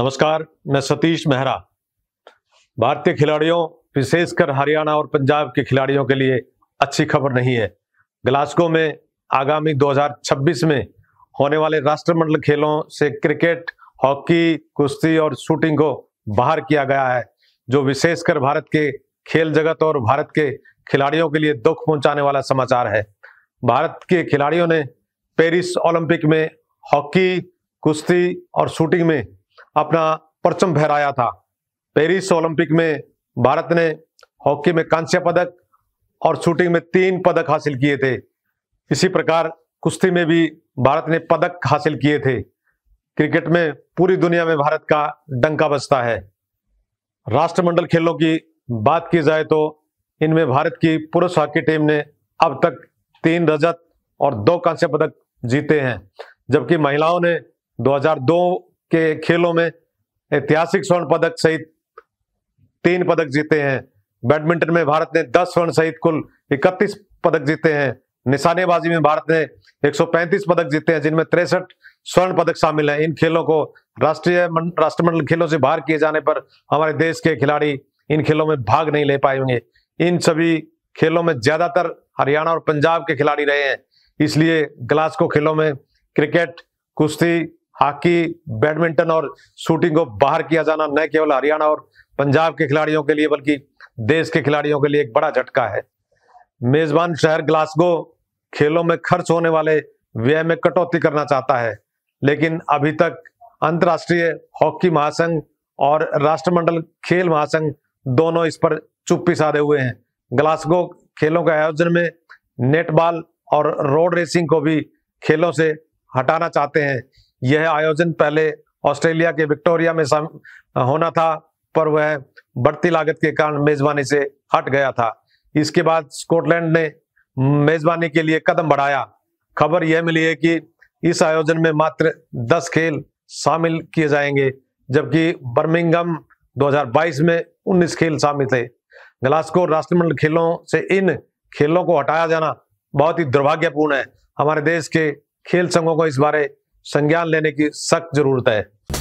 नमस्कार मैं सतीश मेहरा भारतीय खिलाड़ियों विशेषकर हरियाणा और पंजाब के खिलाड़ियों के लिए अच्छी खबर नहीं है ग्लास्को में आगामी 2026 में होने वाले राष्ट्रमंडल खेलों से क्रिकेट हॉकी कुश्ती और शूटिंग को बाहर किया गया है जो विशेषकर भारत के खेल जगत और भारत के खिलाड़ियों के लिए दुख पहुंचाने वाला समाचार है भारत के खिलाड़ियों ने पेरिस ओलंपिक में हॉकी कुश्ती और शूटिंग में अपना परचम फहराया था पेरिस ओलंपिक में भारत ने हॉकी में कांस्य पदक और शूटिंग में तीन पदक हासिल किए थे इसी प्रकार कुश्ती में भी भारत ने पदक हासिल किए थे क्रिकेट में पूरी दुनिया में भारत का डंका बजता है राष्ट्रमंडल खेलों की बात की जाए तो इनमें भारत की पुरुष हॉकी टीम ने अब तक तीन रजत और दो कांस्य पदक जीते हैं जबकि महिलाओं ने 2002 के खेलों में ऐतिहासिक स्वर्ण पदक सहित तीन पदक जीते हैं बैडमिंटन में भारत ने 10 स्वर्ण सहित कुल 31 पदक जीते हैं निशानेबाजी में भारत ने 135 पदक जीते हैं जिनमें तिरसठ स्वर्ण पदक शामिल हैं इन खेलों को राष्ट्रीय राष्ट्रमंडल खेलों से बाहर किए जाने पर हमारे देश के खिलाड़ी इन खेलों में भाग नहीं ले पाएंगे इन सभी खेलों में ज्यादातर हरियाणा और पंजाब के खिलाड़ी रहे हैं इसलिए ग्लास्को खेलों में क्रिकेट कुश्ती हॉकी बैडमिंटन और शूटिंग को बाहर किया जाना न केवल हरियाणा और पंजाब के खिलाड़ियों के लिए बल्कि देश के खिलाड़ियों के लिए एक बड़ा झटका है मेजबान शहर ग्लासगो खेलों में खर्च होने वाले व्यय में कटौती करना चाहता है लेकिन अभी तक अंतर्राष्ट्रीय हॉकी महासंघ और राष्ट्रमंडल खेल महासंघ दोनों इस पर चुप्पी साधे हुए हैं ग्लासगो खेलों के आयोजन में नेटबॉल और रोड रेसिंग को भी खेलों से हटाना चाहते हैं यह आयोजन पहले ऑस्ट्रेलिया के विक्टोरिया में होना था पर वह बढ़ती लागत के कारण मेजबानी से हट गया था इसके बाद स्कॉटलैंड ने मेजबानी के लिए कदम बढ़ाया खबर यह मिली है कि इस आयोजन में मात्र 10 खेल शामिल किए जाएंगे जबकि बर्मिंगम 2022 में 19 खेल शामिल थे ग्लास्को राष्ट्रमंडल खेलों से इन खेलों को हटाया जाना बहुत ही दुर्भाग्यपूर्ण है हमारे देश के खेल संघों को इस बारे संज्ञान लेने की सख्त जरूरत है